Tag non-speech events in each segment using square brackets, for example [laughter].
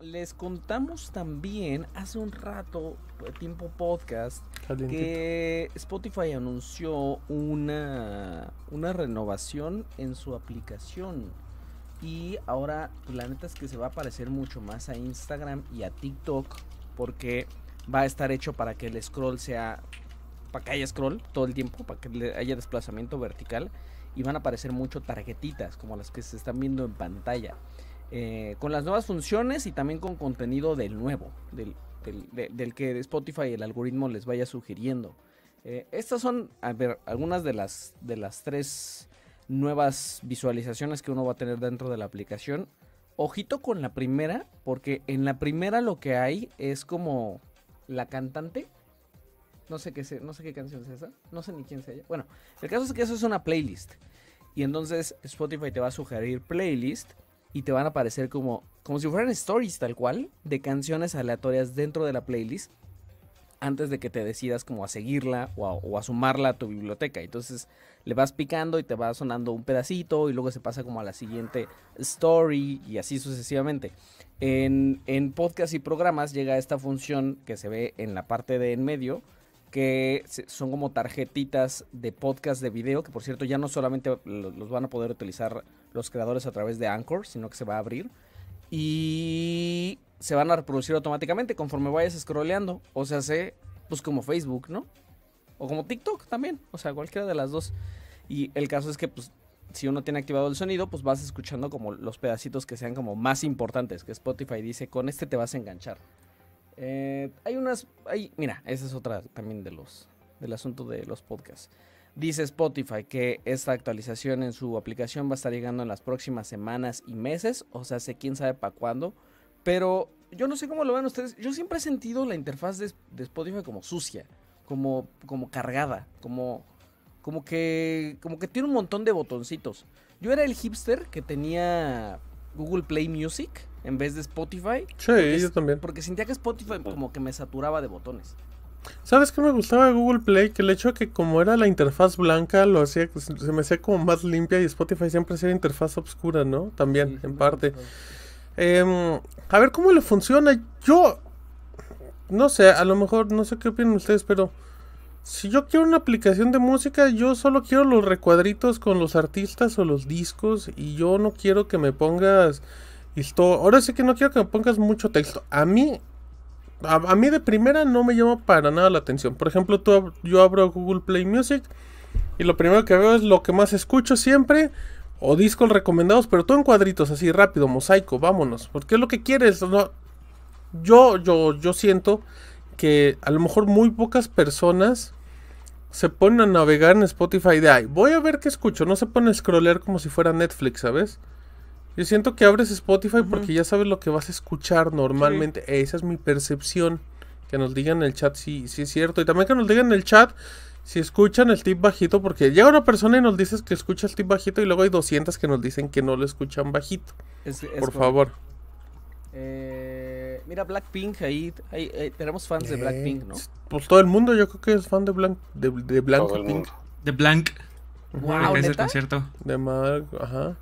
Les contamos también hace un rato, eh, tiempo podcast, que Spotify anunció una, una renovación en su aplicación. Y ahora, pues, la neta es que se va a parecer mucho más a Instagram y a TikTok, porque va a estar hecho para que el scroll sea, para que haya scroll todo el tiempo, para que haya desplazamiento vertical y van a aparecer mucho tarjetitas como las que se están viendo en pantalla. Eh, con las nuevas funciones y también con contenido del nuevo, del, que Spotify y el algoritmo les vaya sugiriendo. Eh, estas son, a ver, algunas de las, de las tres nuevas visualizaciones que uno va a tener dentro de la aplicación. Ojito con la primera, porque en la primera lo que hay es como la cantante. No sé qué, no sé qué canción es esa, no sé ni quién sea ella. Bueno, el caso es que eso es una playlist. Y entonces Spotify te va a sugerir playlist y te van a aparecer como, como si fueran stories tal cual, de canciones aleatorias dentro de la playlist antes de que te decidas como a seguirla o a, a, sumarla a tu biblioteca. Entonces le vas picando y te va sonando un pedacito y luego se pasa como a la siguiente story y así sucesivamente. En, en podcast y programas llega esta función que se ve en la parte de en medio, que son como tarjetitas de podcast de video, que por cierto ya no solamente los van a poder utilizar los creadores a través de Anchor, sino que se va a abrir. Y se van a reproducir automáticamente conforme vayas scrolleando. O sea, se, pues como Facebook, ¿no? O como TikTok también. O sea, cualquiera de las dos. Y el caso es que, pues, si uno tiene activado el sonido, pues vas escuchando como los pedacitos que sean como más importantes. Que Spotify dice, con este te vas a enganchar. Eh, hay unas, hay, mira, esa es otra también de los, del asunto de los podcasts. Dice Spotify que esta actualización en su aplicación va a estar llegando en las próximas semanas y meses, o sea, sé quién sabe para cuándo, pero yo no sé cómo lo ven ustedes. Yo siempre he sentido la interfaz de, Spotify como sucia, como, como cargada, como, como que, como que tiene un montón de botoncitos. Yo era el hipster que tenía Google Play Music en vez de Spotify. Sí, yo también. Porque sentía que Spotify como que me saturaba de botones. ¿Sabes qué me gustaba de Google Play? Que el hecho de que como era la interfaz blanca, lo hacía, se me hacía como más limpia y Spotify siempre hacía interfaz oscura, ¿no? También, en parte. Em, a ver cómo le funciona. Yo, no sé, a lo mejor, no sé qué opinan ustedes, pero si yo quiero una aplicación de música, yo solo quiero los recuadritos con los artistas o los discos y yo no quiero que me pongas... Listo, ahora sí que no quiero que me pongas mucho texto. A mí, a, mí de primera no me llama para nada la atención. Por ejemplo, tú, yo abro Google Play Music y lo primero que veo es lo que más escucho siempre o discos recomendados, pero todo en cuadritos, así rápido, mosaico, vámonos. Porque es lo que quieres. No, yo, yo, yo siento que a lo mejor muy pocas personas se ponen a navegar en Spotify de ahí, voy a ver qué escucho. No se pone a scrollear como si fuera Netflix, ¿sabes? Yo siento que abres Spotify porque ya sabes lo que vas a escuchar normalmente. Esa es mi percepción. Que nos digan en el chat si, es cierto. Y también que nos digan en el chat si escuchan el tip bajito. Porque llega una persona y nos dices que escucha el tip bajito. Y luego hay 200 que nos dicen que no lo escuchan bajito. Por favor. Eh, mira, Blackpink, ahí, tenemos fans de eh, Blackpink, ¿no? Pues todo el mundo, yo creo que es fan de Blank, de, de Blank De Blank. Wow, De Mark, ajá.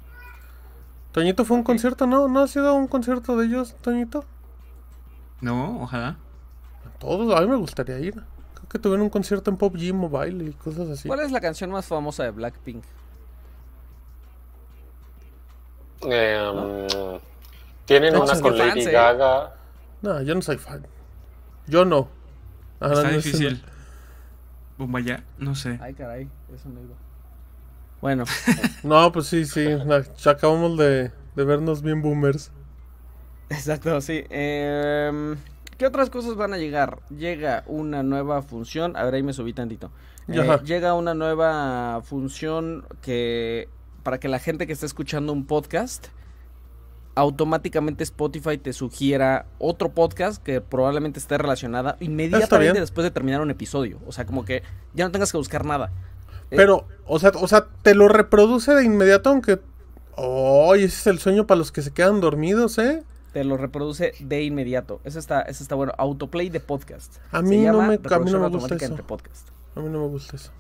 Toñito fue un concierto, ¿no? ¿No ha sido un concierto de ellos, Toñito? No, ojalá. Todos, a mí me gustaría ir. Creo que tuvieron un concierto en Pop G Mobile y cosas así. ¿Cuál es la canción más famosa de Blackpink? Em, tienen una con Lady ¿eh? Gaga. No, yo no soy fan. Yo no. Ajá. Ah, Está difícil. no sé. Ay, caray, eso no iba. Bueno. [laughs] no, pues sí, sí. Acabamos de, vernos bien boomers. Exacto, sí. Em, ¿Qué otras cosas van a llegar? Llega una nueva función. A ver, ahí me subí tantito. Eh, llega una nueva función que para que la gente que está escuchando un podcast automáticamente Spotify te sugiera otro podcast que probablemente esté relacionada ah, inmediatamente después de terminar un episodio. O sea, como que ya no tengas que buscar nada. Eh, Pero, o sea, o sea, te lo reproduce de inmediato, aunque. ¡Oh! Ese es el sueño para los que se quedan dormidos, ¿eh? Te lo reproduce de inmediato. Eso está, eso está bueno. Autoplay de podcast. A mí, no me, a no me, gusta eso. A mí no me gusta eso.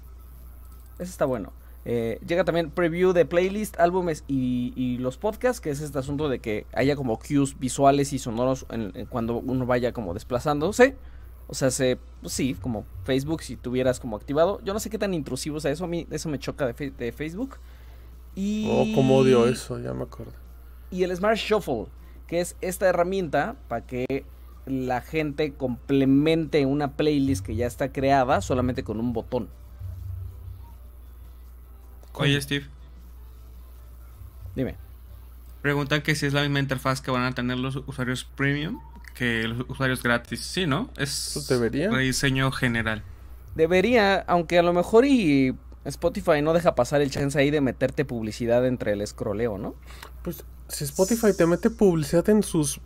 Eso está bueno. Eh, llega también preview de playlist, álbumes y, los podcasts, que es este asunto de que haya como cues visuales y sonoros cuando uno vaya como desplazándose. O sea, pues sí, como Facebook, si tuvieras como activado. Yo no sé qué tan intrusivo, o sea, eso, eso me choca de, Facebook. Y... Oh, cómo odio eso, ya me acuerdo. Y el Smart Shuffle, que es esta herramienta para que la gente complemente una playlist que ya está creada solamente con un botón. Oye, Steve. Dime. Preguntan que si es la misma interfaz que van a tener los usuarios premium que los usuarios gratis. Sí, ¿no? Es pues debería. rediseño general. Debería, aunque a lo mejor y Spotify no deja pasar el chance ahí de meterte publicidad entre el escroleo, ¿no? Pues si Spotify te mete publicidad en sus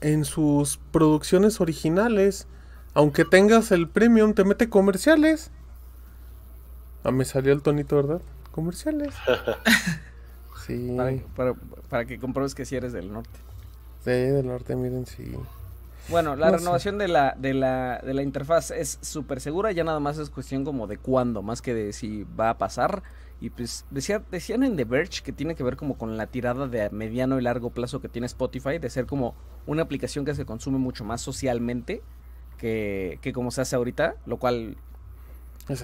en sus producciones originales, aunque tengas el premium, te mete comerciales. a ah, me salió el tonito, ¿verdad? Comerciales. [laughs] sí. Para, que compruebes que si eres del norte. Sí, del norte, miren, sí. Bueno, la renovación de la, de, la, de la interfaz es súper segura, ya nada más es cuestión como de cuándo, más que de si va a pasar. Y pues decía, decían en The Verge que tiene que ver como con la tirada de mediano y largo plazo que tiene Spotify, de ser como una aplicación que se consume mucho más socialmente que, como se hace ahorita, lo cual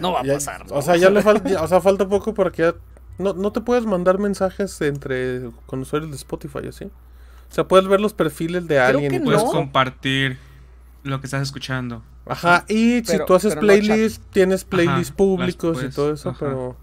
no va a pasar. O sea, ya le falta, o poco para que ya no, no te puedes mandar mensajes entre con usuarios de Spotify, sí? O sea, puedes ver los perfiles de alguien. puedes compartir lo que estás escuchando. Ajá, y si tú haces playlists, tienes playlists públicos y todo eso, pero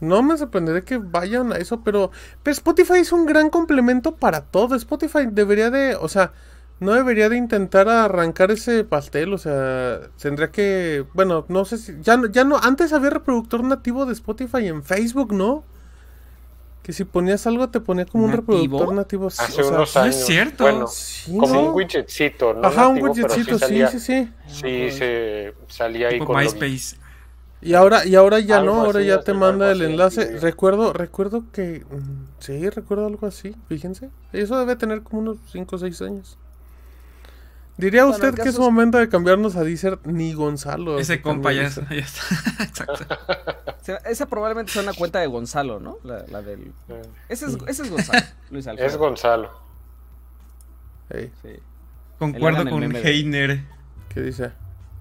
no me sorprenderé que vayan a eso, pero, pero Spotify es un gran complemento para todo. Spotify debería de, o sea, no debería de intentar arrancar ese pastel, o sea, tendría que, bueno, no sé si, ya, ya no, antes había reproductor nativo de Spotify en Facebook, ¿no? Que si ponías algo te ponía como un reproductor nativo. Hace unos años. es cierto. Como un widgetcito, ¿no? Ajá, un widgetcito, sí, sí, sí, sí. se salía ahí con MySpace. Y ahora, y ahora ya no, ahora ya te manda el enlace. recuerdo, recuerdo que mm, sí, recuerdo algo así, fíjense. Eso debe tener como unos 5 o 6 años. ¿Diría usted que es momento de cambiarnos a Deezer ni Gonzalo? Ese compa [laughs] ya, está. Exacto. esa probablemente sea una cuenta de Gonzalo, ¿no? La, del. Ese es, Gonzalo, Luis Es Gonzalo. Concuerdo con Heiner. ¿Qué dice?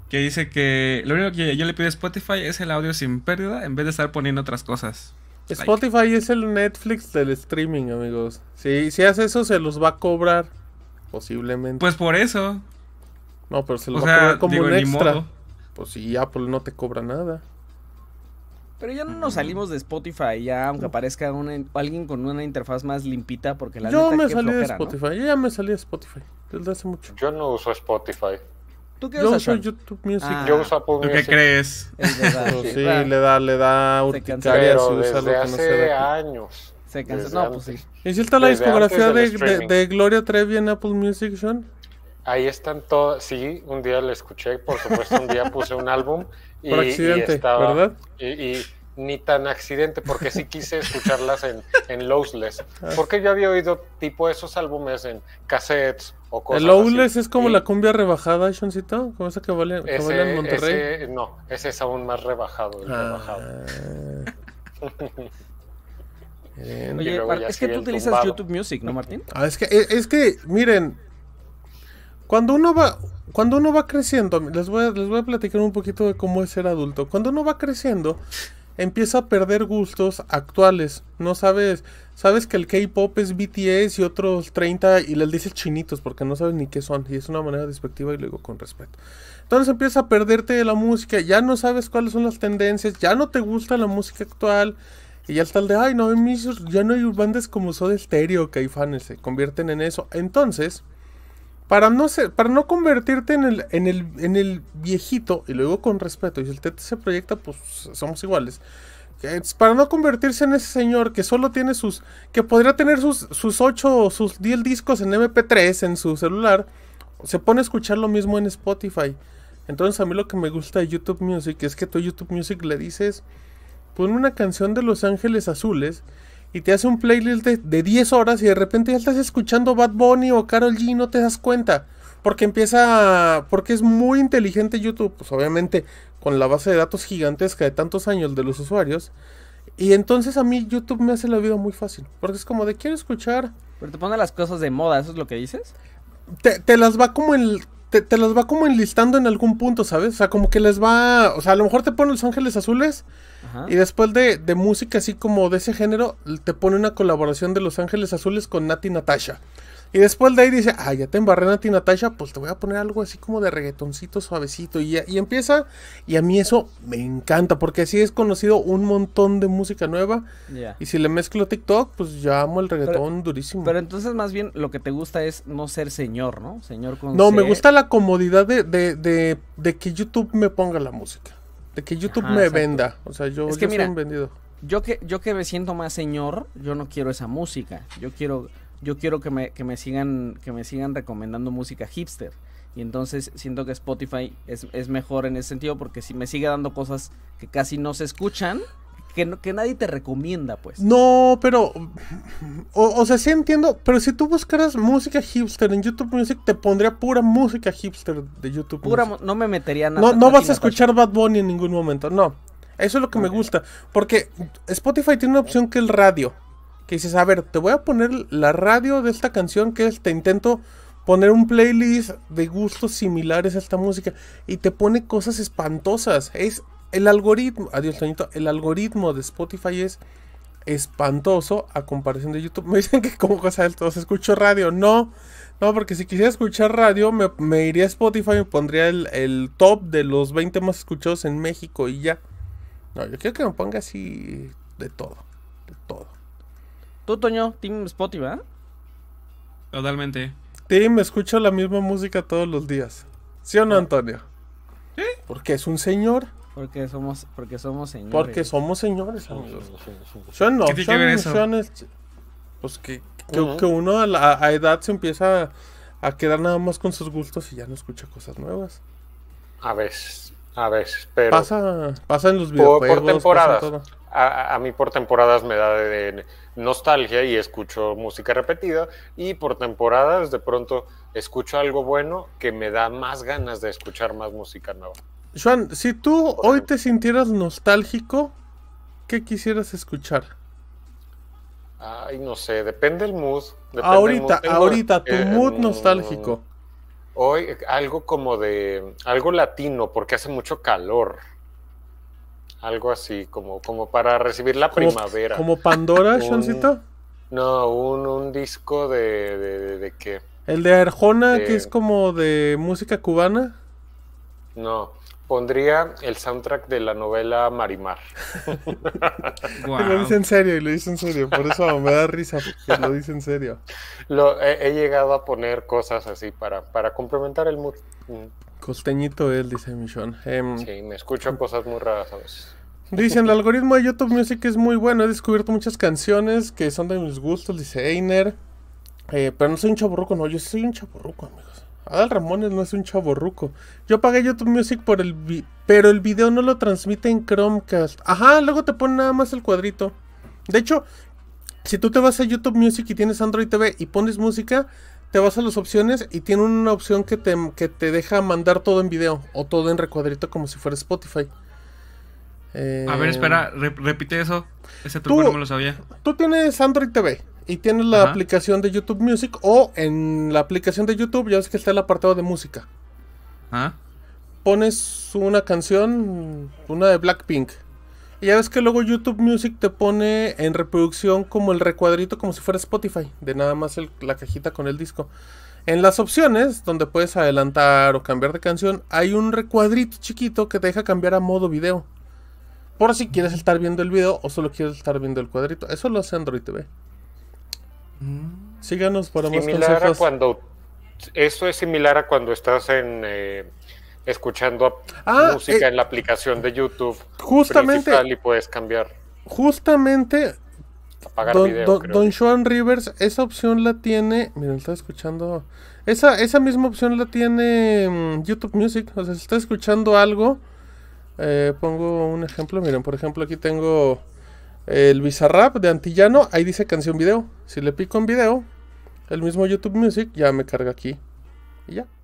Que dice que lo único que yo le pido a Spotify es el audio sin pérdida en vez de estar poniendo otras cosas. Spotify es el Netflix del streaming, amigos. Si, si hace eso, se los va a cobrar. Posiblemente. Pues por eso. No, pero se lo o va a cobrar como un extra. Pues si Apple no te cobra nada. Pero ya no nos mm. salimos de Spotify, ya aunque aparezca alguien con una interfaz más limpita, porque la Yo neta, me salí de Spotify, yo ya me salí de Spotify desde hace mucho. Yo no uso Spotify. ¿Tú qué usas? Yo uso YouTube Music. Ah. yo uso Apple Music. ¿Tú qué crees? [laughs] sí, le da, le da urticaria. Pero desde hace años pues ¿Y si está la discografía de, Gloria Trevi en Apple Music, Sean? Ahí están todas. Sí, un día la escuché. Por supuesto, un día puse un álbum. [laughs] Y, Por accidente, ¿verdad? y, ni tan accidente, porque sí quise escucharlas en, en Lowless. Ah. Porque yo había oído tipo esos álbumes en cassettes o cosas. El Lowless es como la cumbia rebajada, Seancito? como esa que vale, en Monterrey. no, ese es aún más rebajado. El ah. rebajado. [laughs] Oye, es que tú utilizas YouTube Music, ¿no, Martín? Ah, es que, eh, es que, miren, cuando uno va, cuando uno va creciendo, les voy, a, les voy a platicar un poquito de cómo es ser adulto. Cuando uno va creciendo, empieza a perder gustos actuales. No sabes, sabes que el K-pop es BTS y otros 30 y les dices chinitos porque no sabes ni qué son. Y es una manera despectiva y lo digo con respeto. Entonces empieza a perderte de la música, ya no sabes cuáles son las tendencias, ya no te gusta la música actual. Y ya está el de, ay, no, ya no hay bandas como Soda Stereo, Caifanes, se convierten en eso. Entonces, para no, para no convertirte en el, en, el, en el viejito, y lo digo con respeto, y si el TT se proyecta, pues somos iguales. para no convertirse en ese señor que solo tiene sus. que podría tener sus, sus 8 o sus 10 discos en MP3 en su celular, se pone a escuchar lo mismo en Spotify. Entonces, a mí lo que me gusta de YouTube Music es que tú YouTube Music le dices pone una canción de Los Ángeles Azules y te hace un playlist de, 10 horas y de repente ya estás escuchando Bad Bunny o Carol G y no te das cuenta. Porque empieza. porque es muy inteligente YouTube. Pues obviamente, con la base de datos gigantesca de tantos años de los usuarios. Y entonces a mí YouTube me hace la vida muy fácil. Porque es como de quiero escuchar. Pero te pone las cosas de moda, ¿eso es lo que dices? Te, las va como en. Te, te, las va como enlistando en algún punto, ¿sabes? O sea, como que les va. O sea, a lo mejor te pone Los Ángeles Azules. Y después de, música así como de ese género, te pone una colaboración de Los Ángeles Azules con Nati Natasha. Y después de ahí dice, ah, ya te embarré Nati Natasha, pues te voy a poner algo así como de reggaetoncito suavecito. Y, y empieza, y a mí eso me encanta, porque así es conocido un montón de música nueva. Y si le mezclo TikTok, pues ya amo el reggaetón durísimo. Pero entonces más bien lo que te gusta es no ser señor, ¿no? Señor con No, me gusta la comodidad de, de, de que YouTube me ponga la música. De que YouTube me venda. O sea, yo, que yo vendido. Yo que, yo que me siento más señor, yo no quiero esa música. Yo quiero, yo quiero que me, que me sigan, que me sigan recomendando música hipster. Y entonces siento que Spotify es, es mejor en ese sentido porque si me sigue dando cosas que casi no se escuchan que, no, nadie te recomienda, pues. No, pero. O, sea, sí entiendo, pero si tú buscaras música hipster en YouTube Music, te pondría pura música hipster de YouTube pura No me metería nada. No, no vas a escuchar Bad Bunny en ningún momento, no. Eso es lo que me gusta. Porque Spotify tiene una opción que el radio. Que dices, a ver, te voy a poner la radio de esta canción que es, te intento poner un playlist de gustos similares a esta música y te pone cosas espantosas. Es el algoritmo, adiós Toñito, el algoritmo de Spotify es espantoso a comparación de YouTube. [laughs] Me dicen que como cosa de todos escucho radio. No, no, porque si quisiera escuchar radio, me, iría a Spotify y pondría el, top de los 20 más escuchados en México y ya. No, yo quiero que me ponga así de todo, de todo. Tú, Toño, Team Spotify, ¿verdad? ¿eh? Totalmente. Team, escucho la misma música todos los días. ¿Sí o no, ah. Antonio? Sí. Porque es un señor. Porque somos, porque somos señores. Porque somos señores, amigos. Son no, pues que, uno a, la, edad se empieza a, quedar nada más con sus gustos y ya no escucha cosas nuevas. A veces, a veces, pero Pasa, en los videos. por temporadas. A, mí por temporadas me da de nostalgia y escucho música repetida y por temporadas de pronto escucho algo bueno que me da más ganas de escuchar más música nueva. Juan, si tú hoy te sintieras nostálgico, ¿qué quisieras escuchar? Ay, no sé, depende el mood. ahorita, ahorita, tu mood nostálgico. Hoy algo como de, algo latino, porque hace mucho calor. Algo así, como, como para recibir la primavera. ¿Como Pandora, Juancito? No, un, disco de, de, de, qué. ¿El de Arjona, que es como de música cubana? No, pondría el soundtrack de la novela Marimar. wow. [laughs] Lo dice en serio, y lo dice en serio. Por eso me da risa, que lo dice en serio. he, llegado a poner cosas así para, para complementar el mood. Mm. Costeñito él, dice Michon. Em, sí, me escucho cosas muy raras a veces. Dicen, el algoritmo de YouTube Music es muy bueno. He descubierto muchas canciones que son de mis gustos, dice Einer. Eh, pero no soy un chaburruco, no, yo soy un chaburruco, amigo. Adal Ramones no es un chavo ruco. Yo pagué YouTube Music por el... Vi pero el video no lo transmite en Chromecast. Ajá, luego te pone nada más el cuadrito. De hecho, si tú te vas a YouTube Music y tienes Android TV y pones música, te vas a las opciones y tiene una opción que te, deja mandar todo en video o todo en recuadrito como si fuera Spotify. A ver, eh, espera, repite eso. Ese truco no lo sabía. Tú tienes Android TV y tienes la aplicación de YouTube Music o en la aplicación de YouTube ya ves que está el apartado de música. Ah. Pones una canción, una de Blackpink. Y ya ves que luego YouTube Music te pone en reproducción como el recuadrito, como si fuera Spotify, de nada más la cajita con el disco. En las opciones, donde puedes adelantar o cambiar de canción, hay un recuadrito chiquito que te deja cambiar a modo video. Por si quieres estar viendo el video o solo quieres estar viendo el cuadrito. Eso lo hace Android TV. Mm. Síganos para más consejos. A cuando, esto es similar a cuando estás en... Eh, escuchando ah, música eh, en la aplicación de YouTube justamente y puedes cambiar justamente apagar don, video, don Rivers esa opción la tiene miren está escuchando esa, esa misma opción la tiene mm, YouTube Music o sea si está escuchando algo eh, pongo un ejemplo miren por ejemplo aquí tengo el Bizarrap de Antillano, ahí dice canción video. Si le pico en video, el mismo YouTube Music ya me carga aquí. Y ya.